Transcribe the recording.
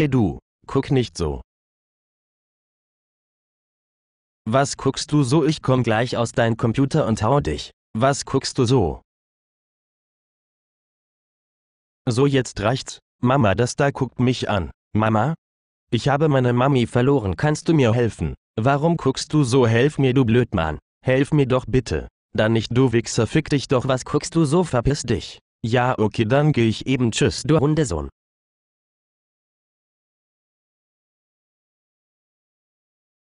Hey du, guck nicht so. Was guckst du so? Ich komm gleich aus deinem Computer und hau dich. Was guckst du so? So jetzt reicht's. Mama, das da guckt mich an. Mama? Ich habe meine Mami verloren. Kannst du mir helfen? Warum guckst du so? Helf mir, du Blödmann. Helf mir doch bitte. Dann nicht, du Wichser, fick dich doch. Was guckst du so? Verpiss dich. Ja, okay, dann geh ich eben. Tschüss, du Hundesohn.